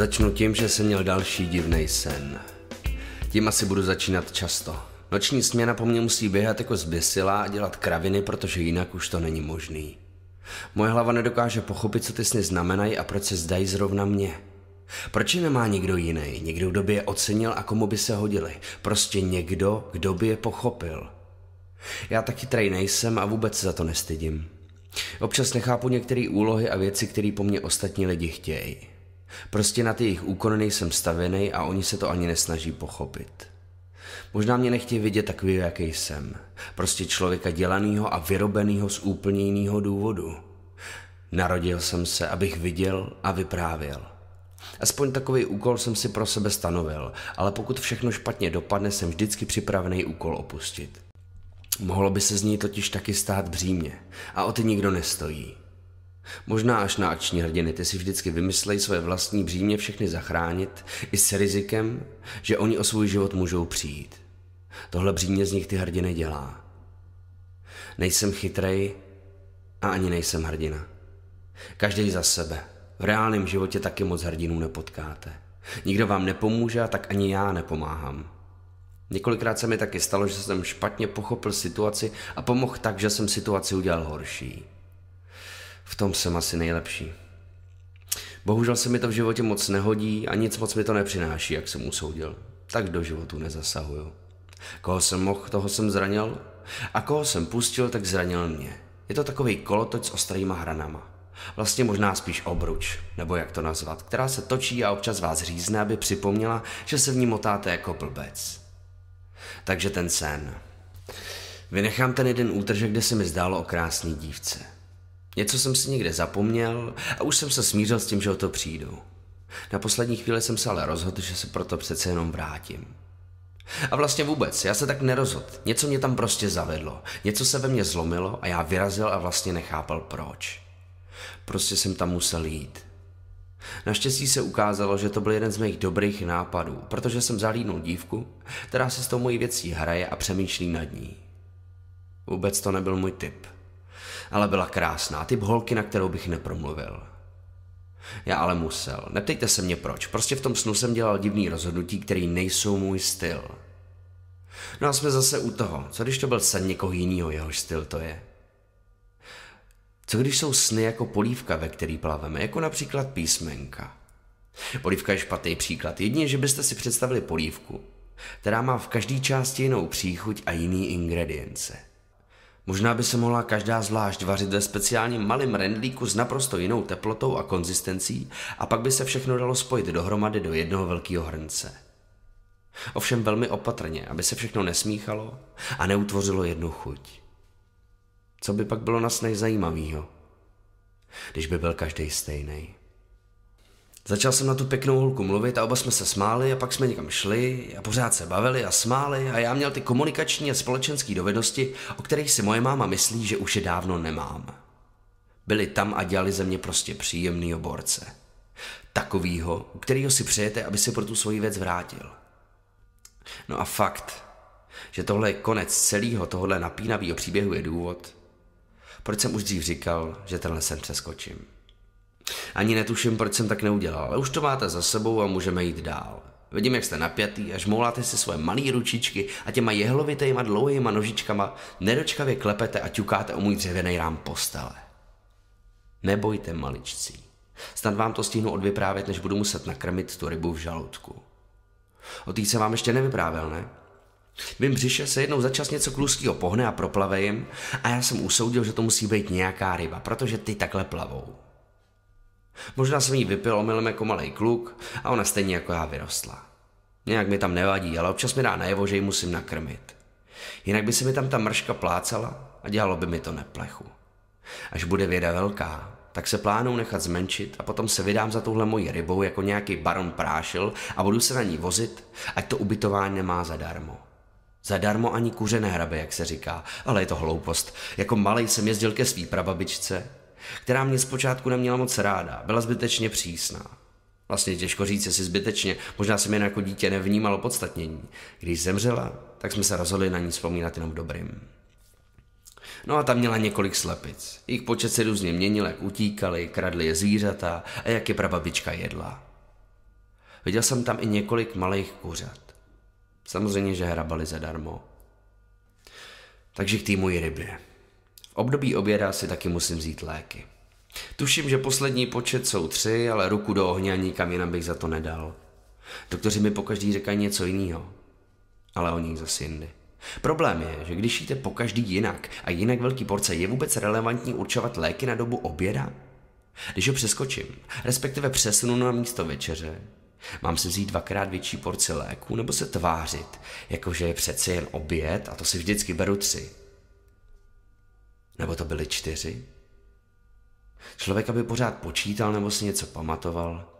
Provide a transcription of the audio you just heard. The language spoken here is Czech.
Začnu tím, že jsem měl další divný sen. Tím asi budu začínat často. Noční směna po mně musí běhat jako zběsila a dělat kraviny, protože jinak už to není možný. Moje hlava nedokáže pochopit, co ty sny znamenají a proč se zdají zrovna mě. Proč je nemá někdo jiný, někdo, kdo by je ocenil a komu by se hodili? Prostě někdo, kdo by je pochopil. Já taky trej nejsem a vůbec za to nestydím. Občas nechápu některé úlohy a věci, které po mně ostatní lidi chtějí. Prostě na ty jejich úkony nejsem stavěný a oni se to ani nesnaží pochopit. Možná mě nechtějí vidět takový, jaký jsem. Prostě člověka dělanýho a vyrobenýho z úplně jiného důvodu. Narodil jsem se, abych viděl a vyprávěl. Aspoň takový úkol jsem si pro sebe stanovil, ale pokud všechno špatně dopadne, jsem vždycky připravený úkol opustit. Mohlo by se z ní totiž taky stát břímě a o ty nikdo nestojí. Možná až na akční hrdiny, ty si vždycky vymyslej své vlastní břímě všechny zachránit, i s rizikem, že oni o svůj život můžou přijít. Tohle břímě z nich ty hrdiny dělá. Nejsem chytrej a ani nejsem hrdina. Každý za sebe. V reálném životě taky moc hrdinů nepotkáte. Nikdo vám nepomůže a tak ani já nepomáhám. Několikrát se mi taky stalo, že jsem špatně pochopil situaci a pomohl tak, že jsem situaci udělal horší. V tom jsem asi nejlepší. Bohužel se mi to v životě moc nehodí a nic moc mi to nepřináší, jak jsem usoudil. Tak do životu nezasahuju. Koho jsem mohl, toho jsem zranil a koho jsem pustil, tak zranil mě. Je to takový kolotoč s ostrýma hranama. Vlastně možná spíš obruč, nebo jak to nazvat, která se točí a občas vás řízne, aby připomněla, že se v ní motáte jako blbec. Takže ten sen. Vynechám ten jeden útržek, kde se mi zdálo o krásný dívce. Něco jsem si někde zapomněl a už jsem se smířil s tím, že o to přijdu. Na poslední chvíli jsem se ale rozhodl, že se proto přece jenom vrátím. A vlastně vůbec, já se tak nerozhodl. Něco mě tam prostě zavedlo. Něco se ve mně zlomilo a já vyrazil a vlastně nechápal proč. Prostě jsem tam musel jít. Naštěstí se ukázalo, že to byl jeden z mých dobrých nápadů, protože jsem zalínul dívku, která se s tou mojí věcí hraje a přemýšlí nad ní. Vůbec to nebyl můj typ ale byla krásná, typ holky, na kterou bych nepromluvil. Já ale musel. Neptejte se mě proč. Prostě v tom snu jsem dělal divný rozhodnutí, který nejsou můj styl. No a jsme zase u toho. Co když to byl sen někoho jiného, jehož styl to je? Co když jsou sny jako polívka, ve který plaveme, jako například písmenka? Polívka je špatný příklad. Jedině, že byste si představili polívku, která má v každé části jinou příchuť a jiný ingredience. Možná by se mohla každá zvlášť vařit ve speciálním malém rendlíku s naprosto jinou teplotou a konzistencí a pak by se všechno dalo spojit dohromady do jednoho velkého hrnce. Ovšem velmi opatrně, aby se všechno nesmíchalo a neutvořilo jednu chuť. Co by pak bylo nas nejzajímavého, když by byl každý stejný? Začal jsem na tu pěknou holku mluvit a oba jsme se smáli a pak jsme někam šli a pořád se bavili a smáli a já měl ty komunikační a společenské dovednosti, o kterých si moje máma myslí, že už je dávno nemám. Byli tam a dělali ze mě prostě příjemný oborce, Takovýho, u kterého si přejete, aby si pro tu svoji věc vrátil. No a fakt, že tohle je konec celého tohohle napínavého příběhu je důvod, proč jsem už dřív říkal, že tenhle sem přeskočím. Ani netuším, proč jsem tak neudělal, ale už to máte za sebou a můžeme jít dál. Vidím, jak jste napjatý a žmouláte si svoje malé ručičky a těma jehlovitýma dlouhýma nožičkama nedočkavě klepete a ťukáte o můj dřevěný rám postele. Nebojte, maličci. Snad vám to stihnu odvyprávět, než budu muset nakrmit tu rybu v žaludku. O tý se vám ještě nevyprávěl, ne? Vím, břiše se jednou začas něco kluskýho pohne a proplave jim a já jsem usoudil, že to musí být nějaká ryba, protože ty takhle plavou. Možná jsem jí vypil omylem jako malý kluk a ona stejně jako já vyrostla. Nějak mi tam nevadí, ale občas mi dá najevo, že ji musím nakrmit. Jinak by se mi tam ta mrška plácala a dělalo by mi to neplechu. Až bude věda velká, tak se plánou nechat zmenšit a potom se vydám za tuhle moji rybou jako nějaký baron prášil a budu se na ní vozit, ať to ubytování nemá zadarmo. Zadarmo ani kuře nehrabe, jak se říká, ale je to hloupost. Jako malej jsem jezdil ke svý prababičce která mě zpočátku neměla moc ráda, byla zbytečně přísná. Vlastně těžko říct, jestli zbytečně, možná jsem jen jako dítě nevnímal podstatnění. Když zemřela, tak jsme se rozhodli na ní vzpomínat jenom dobrým. No a tam měla několik slepic. Jejich počet se různě měnil, jak utíkali, kradli je zvířata a jak je prababička jedla. Viděl jsem tam i několik malých kuřat. Samozřejmě, že hrabali zadarmo. Takže k té mojí rybě. V období oběda si taky musím vzít léky. Tuším, že poslední počet jsou tři, ale ruku do ohně ani kam jinam bych za to nedal. Doktoři mi pokaždý říkají něco jiného, ale o nich zase jindy. Problém je, že když jíte po každý jinak a jinak velký porce, je vůbec relevantní určovat léky na dobu oběda? Když ho přeskočím, respektive přesunu na místo večeře, mám si vzít dvakrát větší porci léků nebo se tvářit, jakože je přeci jen oběd a to si vždycky beru tři. Nebo to byly čtyři? Člověk, aby pořád počítal nebo si něco pamatoval,